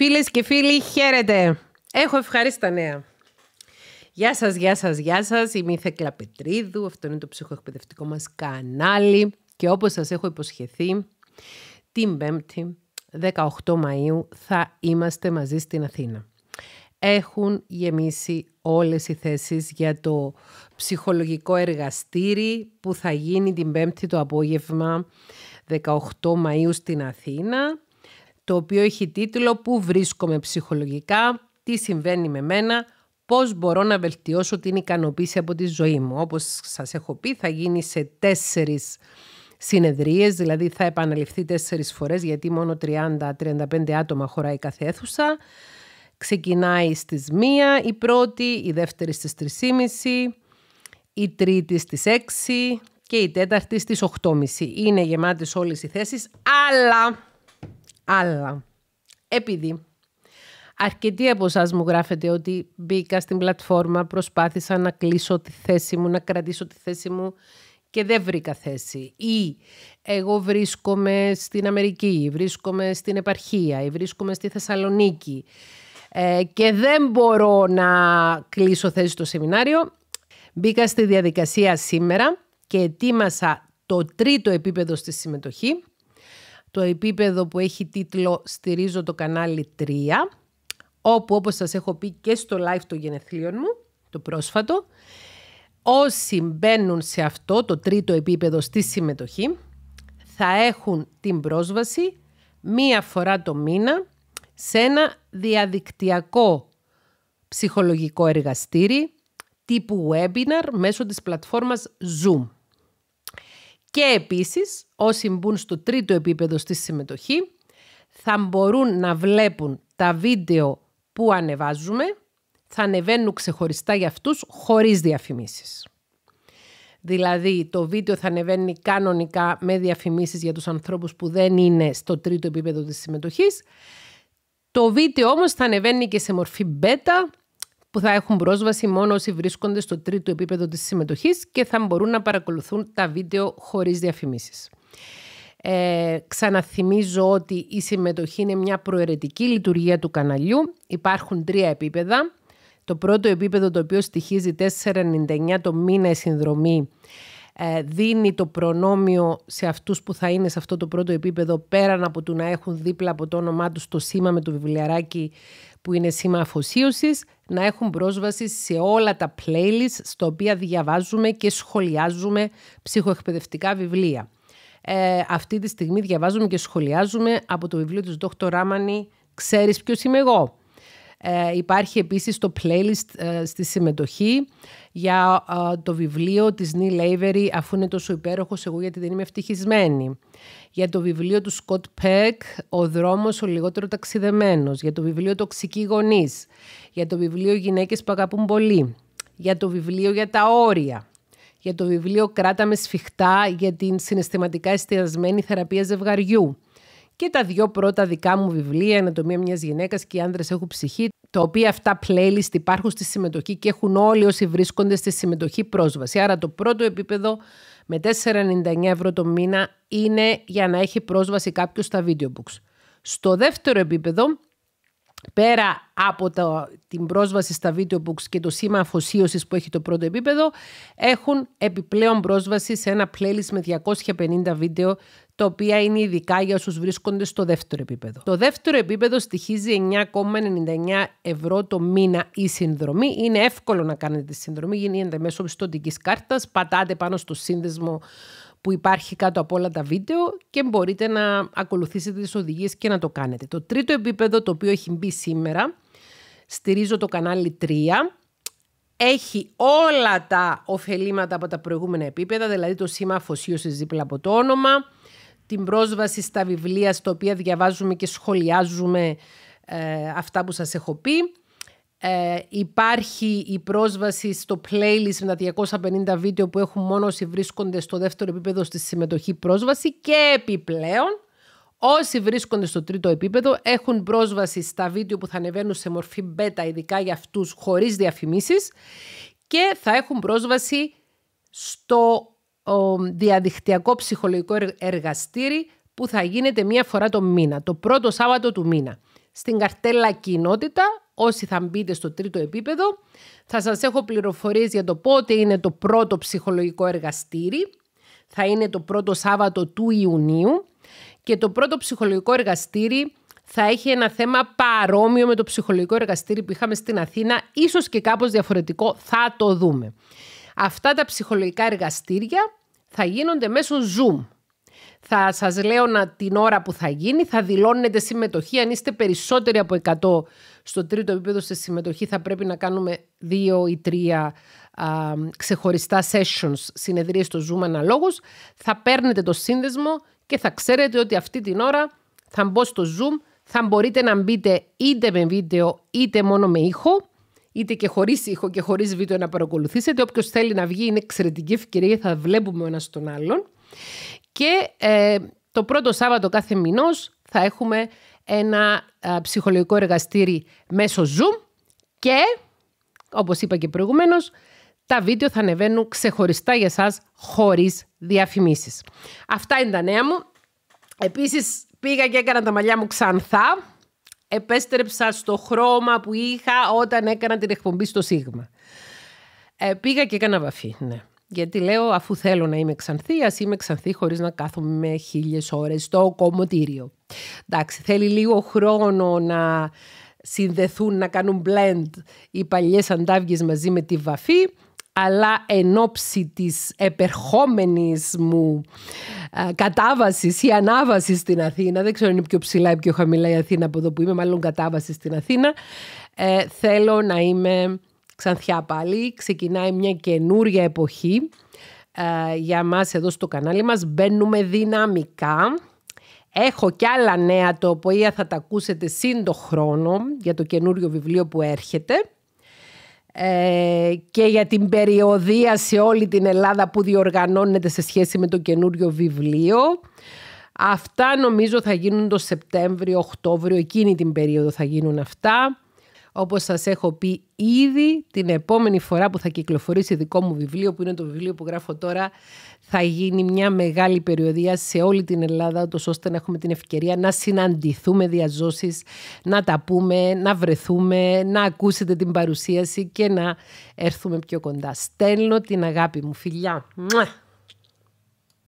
Φίλες και φίλοι, χαίρετε. Έχω ευχαρίστα νέα. Γεια σας, γεια σας, γεια σας. Είμαι η Θέκλα Πετρίδου. Αυτό είναι το ψυχοεκπαιδευτικό μας κανάλι. Και όπως σας έχω υποσχεθεί, την 5η, 18 Μαΐου, θα είμαστε μαζί στην Αθήνα. Έχουν γεμίσει όλες οι θέσεις για το ψυχολογικό εργαστήρι που θα γίνει την 5η το απόγευμα 18 Μαΐου στην Αθήνα το οποίο έχει τίτλο «Πού βρίσκομαι ψυχολογικά, τι συμβαίνει με μένα, πώς μπορώ να βελτιώσω την ικανοποίηση από τη ζωή μου». Όπως σας έχω πει θα γίνει σε τέσσερις συνεδρίες, δηλαδή θα επαναληφθεί τέσσερις φορές γιατί μόνο 30-35 άτομα χωράει κάθε αίθουσα. Ξεκινάει στις 1 η πρώτη, η δεύτερη στις 3.30, η τρίτη στις 6 και η τέταρτη στις 8.30. Είναι γεμάτες όλες οι θέσεις, αλλά αλλά επειδή αρκετοί από εσάς μου γράφετε ότι μπήκα στην πλατφόρμα, προσπάθησα να κλείσω τη θέση μου, να κρατήσω τη θέση μου και δεν βρήκα θέση. Ή εγώ βρίσκομαι στην Αμερική, βρίσκομαι στην επαρχία, ή βρίσκομαι στη Θεσσαλονίκη ε, και δεν μπορώ να κλείσω θέση στο σεμινάριο. Μπήκα στη διαδικασία σήμερα και ετοίμασα το τρίτο επίπεδο στη συμμετοχή το επίπεδο που έχει τίτλο «Στηρίζω το κανάλι 3», όπου όπως σας έχω πει και στο live των γενεθλίων μου, το πρόσφατο, όσοι μπαίνουν σε αυτό το τρίτο επίπεδο στη συμμετοχή, θα έχουν την πρόσβαση μία φορά το μήνα σε ένα διαδικτυακό ψυχολογικό εργαστήρι τύπου webinar μέσω της πλατφόρμας Zoom. Και επίσης, όσοι μπουν στο τρίτο επίπεδο στη συμμετοχή, θα μπορούν να βλέπουν τα βίντεο που ανεβάζουμε, θα ανεβαίνουν ξεχωριστά για αυτούς, χωρίς διαφημίσεις. Δηλαδή, το βίντεο θα ανεβαίνει κανονικά με διαφημίσεις για τους ανθρώπους που δεν είναι στο τρίτο επίπεδο της συμμετοχής. Το βίντεο όμως θα ανεβαίνει και σε μορφή beta, που θα έχουν πρόσβαση μόνο όσοι βρίσκονται στο τρίτο επίπεδο της συμμετοχής και θα μπορούν να παρακολουθούν τα βίντεο χωρίς διαφημίσεις. Ε, ξαναθυμίζω ότι η συμμετοχή είναι μια προαιρετική λειτουργία του καναλιού. Υπάρχουν τρία επίπεδα. Το πρώτο επίπεδο το οποίο στοιχίζει 4,99 το μήνα η συνδρομή ε, δίνει το προνόμιο σε αυτούς που θα είναι σε αυτό το πρώτο επίπεδο πέραν από το να έχουν δίπλα από το όνομά τους το σήμα με το βιβλιαράκι που είναι σήμα αφοσίωσης, να έχουν πρόσβαση σε όλα τα playlist στα οποία διαβάζουμε και σχολιάζουμε ψυχοεκπαιδευτικά βιβλία. Ε, αυτή τη στιγμή διαβάζουμε και σχολιάζουμε από το βιβλίο της Dr. Ράμανη «Ξέρεις ποιος είμαι εγώ» Ε, υπάρχει επίσης το playlist ε, στη συμμετοχή για ε, το βιβλίο της Νι Λέιβερη «Αφού είναι τόσο υπέροχος εγώ γιατί δεν είμαι ευτυχισμένη». Για το βιβλίο του Σκοτ Πέκ «Ο δρόμος ο λιγότερο ταξιδεμένος». Για το βιβλίο «Τοξικοί γονείς». Για το βιβλίο «Γυναίκες που αγαπούν πολύ». Για το βιβλίο «Για τα όρια» για το βιβλίο κράταμε σφιχτά» για την συναισθηματικά εστιασμένη θεραπεία ζευγαριού και τα δυο πρώτα δικά μου βιβλία, η Ανατομία μιας γυναίκας και οι άντρε έχουν ψυχή, τα οποία αυτά playlist υπάρχουν στη συμμετοχή και έχουν όλοι όσοι βρίσκονται στη συμμετοχή πρόσβαση. Άρα το πρώτο επίπεδο με 4,99 ευρώ το μήνα είναι για να έχει πρόσβαση κάποιος στα video books. Στο δεύτερο επίπεδο, πέρα από την πρόσβαση στα video books και το σήμα αφοσίωσης που έχει το πρώτο επίπεδο, έχουν επιπλέον πρόσβαση σε ένα playlist με 250 βίντεο τα οποία είναι ειδικά για όσους βρίσκονται στο δεύτερο επίπεδο. Το δεύτερο επίπεδο στοιχίζει 9,99 ευρώ το μήνα η συνδρομή. Είναι εύκολο να κάνετε τη συνδρομή, γίνεται μέσω πιστοτικής κάρτας. Πατάτε πάνω στο σύνδεσμο που υπάρχει κάτω από όλα τα βίντεο και μπορείτε να ακολουθήσετε τις οδηγίες και να το κάνετε. Το τρίτο επίπεδο το οποίο έχει μπει σήμερα, στηρίζω το κανάλι 3, έχει όλα τα ωφελήματα από τα προηγούμενα επίπεδα, δηλαδή το σήμα αφοσίωσης δίπλα από το όνομα, την πρόσβαση στα βιβλία στα οποία διαβάζουμε και σχολιάζουμε ε, αυτά που σας έχω πει. Ε, υπάρχει η πρόσβαση στο playlist με τα 250 βίντεο που έχουν μόνο όσοι βρίσκονται στο δεύτερο επίπεδο στη συμμετοχή πρόσβαση και επιπλέον όσοι βρίσκονται στο τρίτο επίπεδο έχουν πρόσβαση στα βίντεο που θα ανεβαίνουν σε μορφή beta ειδικά για αυτούς χωρίς διαφημίσεις και θα έχουν πρόσβαση στο διαδικτυακό ψυχολογικό εργαστήρι που θα γίνεται μία φορά το μήνα, το πρώτο Σάββατο του μήνα. Στην καρτέλα κοινότητα, όσοι θα μπείτε στο τρίτο επίπεδο, θα σας έχω πληροφορίες για το πότε είναι το πρώτο ψυχολογικό εργαστήρι. Θα είναι το πρώτο Σάββατο του Ιουνίου και το πρώτο ψυχολογικό εργαστήρι θα έχει ένα θέμα παρόμοιο με το ψυχολογικό εργαστήρι που είχαμε στην Αθήνα, ίσως και κάπως διαφορετικό, θα το δούμε. Αυτά τα ψυχολογικά εργαστήρια θα γίνονται μέσω Zoom. Θα σας λέω να, την ώρα που θα γίνει, θα δηλώνετε συμμετοχή. Αν είστε περισσότεροι από 100 στο τρίτο επίπεδο στη συμμετοχή, θα πρέπει να κάνουμε δύο ή τρία ξεχωριστά sessions, συνεδρίες στο Zoom αναλόγως. Θα παίρνετε το σύνδεσμο και θα ξέρετε ότι αυτή την ώρα θα μπω στο Zoom, θα μπορείτε να μπείτε είτε με βίντεο είτε μόνο με ήχο είτε και χωρίς ήχο και χωρίς βίντεο να παρακολουθήσετε. Όποιος θέλει να βγει, είναι εξαιρετική ευκαιρία, θα βλέπουμε ο ένας τον άλλον. Και ε, το πρώτο Σάββατο κάθε μηνός θα έχουμε ένα ψυχολογικό εργαστήρι μέσω Zoom και, όπως είπα και προηγουμένως, τα βίντεο θα ανεβαίνουν ξεχωριστά για σας χωρίς διαφημίσεις. Αυτά είναι τα νέα μου. Επίσης πήγα και έκανα τα μαλλιά μου ξανθά επέστρεψα στο χρώμα που είχα όταν έκανα την εκπομπή στο Σίγμα. Ε, πήγα και έκανα βαφή, ναι. Γιατί λέω, αφού θέλω να είμαι ξανθή, ας είμαι ξανθή χωρίς να κάθομαι με χίλιες ώρες στο κομμωτήριο. Εντάξει, θέλει λίγο χρόνο να συνδεθούν, να κάνουν blend οι παλιές αντάβγες μαζί με τη βαφή αλλά εν ώψη της επερχόμενης μου κατάβασης ή ανάβασης στην Αθήνα, δεν ξέρω αν είναι πιο ψηλά ή πιο χαμηλά η Αθήνα από εδώ που είμαι, μάλλον κατάβασης στην Αθήνα, ε, θέλω να είμαι ξανθιά πάλι. Ξεκινάει μια καινούρια εποχή ε, για μας εδώ στο κανάλι μας. Μπαίνουμε δυναμικά. Έχω κι άλλα νέα το οποία θα τα ακούσετε σύντο χρόνο για το καινούριο βιβλίο που έρχεται. Ε, και για την περιοδία σε όλη την Ελλάδα που διοργανώνεται σε σχέση με το καινούριο βιβλίο. Αυτά νομίζω θα γίνουν το Σεπτέμβριο, Οκτώβριο, εκείνη την περίοδο θα γίνουν αυτά. Όπως σας έχω πει ήδη, την επόμενη φορά που θα κυκλοφορήσει δικό μου βιβλίο, που είναι το βιβλίο που γράφω τώρα, θα γίνει μια μεγάλη περιοδία σε όλη την Ελλάδα, ώστε να έχουμε την ευκαιρία να συναντηθούμε διαζώσεις, να τα πούμε, να βρεθούμε, να ακούσετε την παρουσίαση και να έρθουμε πιο κοντά. Στέλνω την αγάπη μου. Φιλιά!